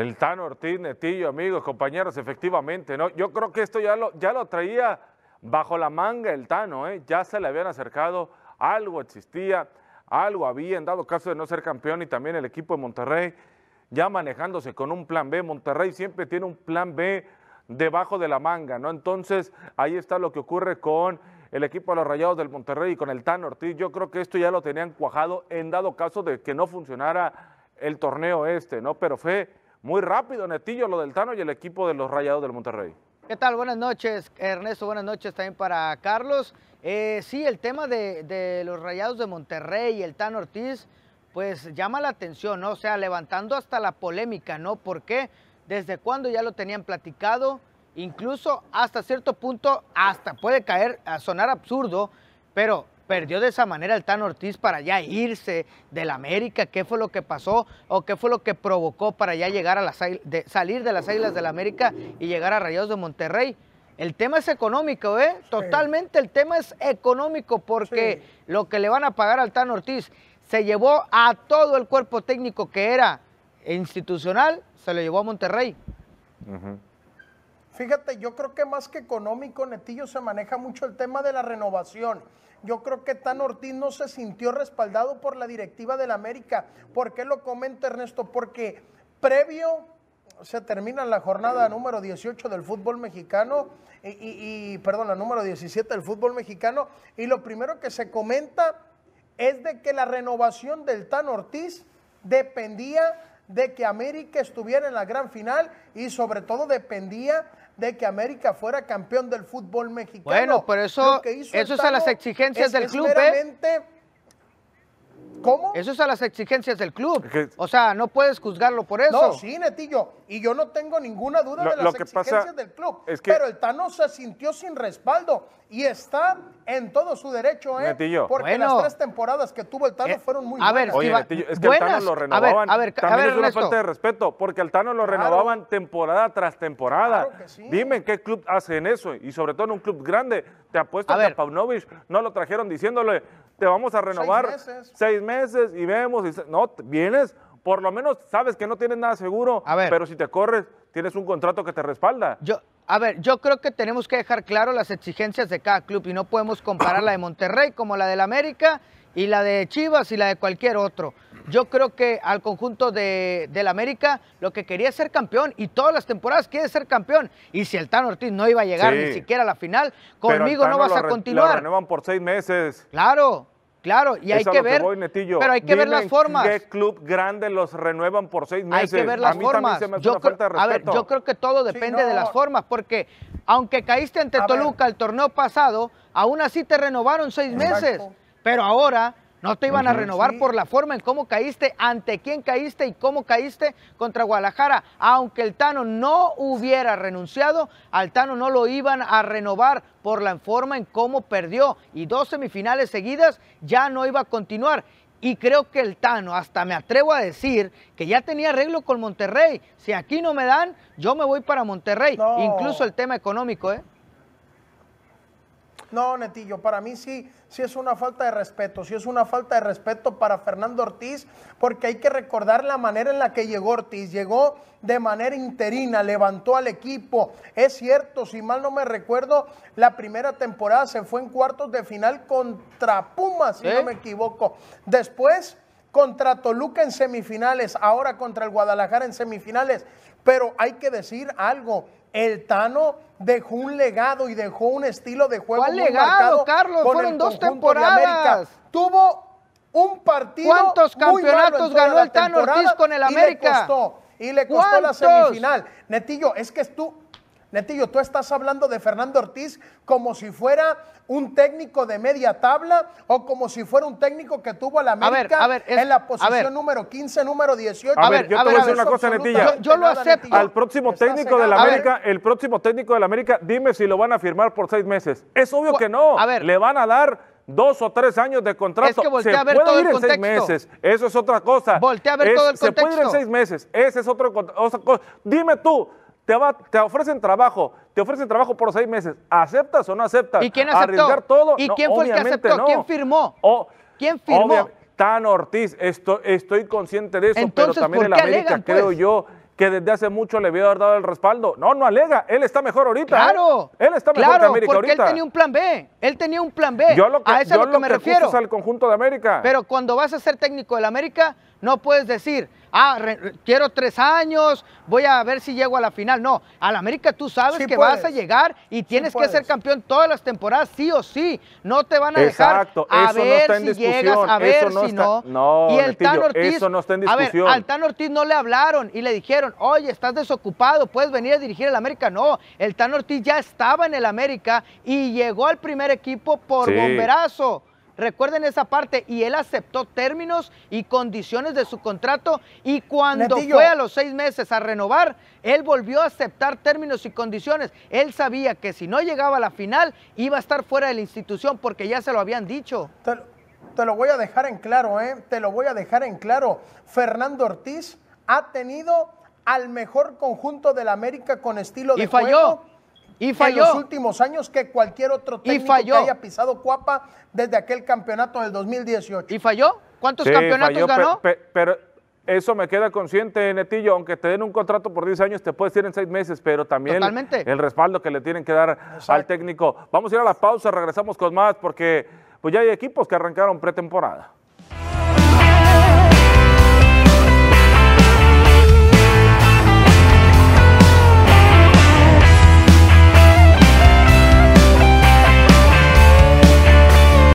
El Tano Ortiz, Netillo, amigos, compañeros, efectivamente, ¿no? Yo creo que esto ya lo, ya lo traía bajo la manga el Tano, ¿eh? Ya se le habían acercado, algo existía, algo había, en dado caso de no ser campeón, y también el equipo de Monterrey, ya manejándose con un plan B. Monterrey siempre tiene un plan B debajo de la manga, ¿no? Entonces, ahí está lo que ocurre con el equipo de los Rayados del Monterrey y con el Tano Ortiz. Yo creo que esto ya lo tenían cuajado en dado caso de que no funcionara el torneo este, ¿no? Pero fue muy rápido, Netillo, lo del Tano y el equipo de los Rayados del Monterrey. ¿Qué tal? Buenas noches, Ernesto. Buenas noches también para Carlos. Eh, sí, el tema de, los Rayados de Monterrey y el Tano Ortiz, pues llama la atención, ¿no? O sea, levantando hasta la polémica, ¿no? Porque ¿Desde cuando ya lo tenían platicado? Incluso hasta cierto punto, hasta puede caer a sonar absurdo, pero perdió de esa manera el Tan Ortiz para ya irse la América? ¿Qué fue lo que pasó o qué fue lo que provocó para ya llegar a salir de las Islas del la América y llegar a Rayados de Monterrey? El tema es económico, ¿eh? Totalmente el tema es económico porque lo que le van a pagar al Tan Ortiz se llevó a todo el cuerpo técnico que era institucional, se lo llevó a Monterrey. Fíjate, yo creo que más que económico, Netillo, se maneja mucho el tema de la renovación. Yo creo que Tan Ortiz no se sintió respaldado por la directiva del América. ¿Por qué lo comento, Ernesto? Porque previo se termina la jornada número 18 del fútbol mexicano y, perdón, la número 17 del fútbol mexicano y lo primero que se comenta es de que la renovación del Tan Ortiz dependía de que América estuviera en la gran final y sobre todo dependía de que América fuera campeón del fútbol mexicano. Bueno, pero eso, eso es a las exigencias del club. ¿eh? ¿Cómo? Eso es a las exigencias del club. O sea, no puedes juzgarlo por eso. No, sí, Netillo. Y yo no tengo ninguna duda de las exigencias del club. Pero el Tano se sintió sin respaldo y está en todo su derecho, ¿eh? Netillo. Porque las tres temporadas que tuvo el Tano eh, fueron muy a ver, es que el Tano lo renovaban. A ver, También es una falta de respeto, porque el Tano lo renovaban temporada tras temporada. Claro que Dime qué club hace en eso. Y sobre todo en un club grande. Te apuesto a que a no lo trajeron diciéndole, te vamos a renovar seis meses, y vemos. no, vienes, por lo menos sabes que no tienes nada seguro, pero si te corres, tienes un contrato que te respalda. Yo, a ver, yo creo que tenemos que dejar claro las exigencias de cada club y no podemos comparar la de Monterrey como la del América y la de Chivas y la de cualquier otro. Yo creo que al conjunto de, del América lo que quería es ser campeón y todas las temporadas quiere ser campeón. Y si el Tano Ortiz no iba a llegar ni siquiera a la final, conmigo no vas a continuar. Lo renuevan por seis meses. Claro, Claro, y hay que, ver. pero hay que ver las formas. ¿Qué club grande los renuevan por seis meses? Hay que ver las a mí formas. Se me yo A ver, yo creo que todo depende de las formas, porque aunque caíste ante Toluca el torneo pasado, aún así te renovaron seis meses. Pero ahora no te iban a renovar por la forma en cómo caíste, ante quién caíste y cómo caíste contra Guadalajara. Aunque el Tano no hubiera renunciado, al Tano no lo iban a renovar por la forma en cómo perdió. Y dos semifinales seguidas ya no iba a continuar. Y creo que el Tano, hasta me atrevo a decir que ya tenía arreglo con Monterrey. Si aquí no me dan, yo me voy para Monterrey. Incluso el tema económico, ¿eh? No, Netillo, para mí sí, sí es una falta de respeto, sí es una falta de respeto para Fernando Ortiz, porque hay que recordar la manera en la que llegó Ortiz. Llegó de manera interina, levantó al equipo. Es cierto, si mal no me recuerdo, la primera temporada se fue en cuartos de final contra Pumas, si no me equivoco. Después contra Toluca en semifinales, ahora contra el Guadalajara en semifinales. Pero hay que decir algo, el Tano dejó un legado y dejó un estilo de juego muy legado, marcado Carlos? Con Fueron dos temporadas. Tuvo un partido ¿Cuántos campeonatos ganó el Tano Ortiz con el América? Y le costó, y le costó la semifinal. Netillo, es que tú Netillo, tú estás hablando de Fernando Ortiz como si fuera un técnico de media tabla o como si fuera un técnico que tuvo a la América en la posición número 15, número 18. A ver, yo te voy a decir una cosa, Netilla. Yo, lo acepto. Al próximo técnico de la América, el próximo técnico de América, dime si lo van a firmar por seis meses. Es obvio que no. A ver. Le van a dar dos o tres años de contrato. Es que voltea a ver puede todo ir en seis meses. Eso es otra cosa. Voltea a ver todo el contexto. Se puede ir en seis meses. Ese es otro, cosa. Dime tú, te, ofrecen trabajo, te ofrecen trabajo por seis meses, ¿aceptas o no aceptas? ¿Y quién aceptó? Arriesgar todo? ¿Y quién fue el que aceptó? ¿Quién firmó? Oh, ¿Quién firmó? Tan Ortiz, esto, estoy consciente de eso, pero también el América, creo pues? yo, que desde hace mucho le había dado el respaldo. No, no alega, él está mejor ahorita. ¿eh? Claro. Él está mejor en América porque él tenía un plan B. Él tenía un plan B. Yo lo que, a eso es lo que me refiero. al conjunto de América. Pero cuando vas a ser técnico del América, no puedes decir, ah, quiero tres años, voy a ver si llego a la final. No, al América tú sabes que vas a llegar y tienes que ser campeón todas las temporadas, sí o sí. No te van a dejar a ver no si llegas, a ver si no. no. Y el Ortiz, eso no está en discusión. A ver, al Tan Ortiz no le hablaron y le dijeron, oye, estás desocupado, puedes venir a dirigir el América. No, el Tan Ortiz ya estaba en el América y llegó al primer equipo por bomberazo. Recuerden esa parte. Y él aceptó términos y condiciones de su contrato. Y cuando fue a los seis meses a renovar, él volvió a aceptar términos y condiciones. Él sabía que si no llegaba a la final, iba a estar fuera de la institución porque ya se lo habían dicho. Te lo, voy a dejar en claro, ¿eh? Te lo voy a dejar en claro. Fernando Ortiz ha tenido al mejor conjunto de la América con estilo de y falló. Y falló. En los últimos años que cualquier otro técnico que haya pisado Cuapa desde aquel campeonato del 2018. ¿Y falló? ¿Cuántos campeonatos ganó? pero eso me queda consciente, Netillo. Aunque te den un contrato por 10 años, te puedes ir en 6 meses, pero también el respaldo que le tienen que dar al técnico. Vamos a ir a la pausa, regresamos con más, porque pues ya hay equipos que arrancaron pretemporada.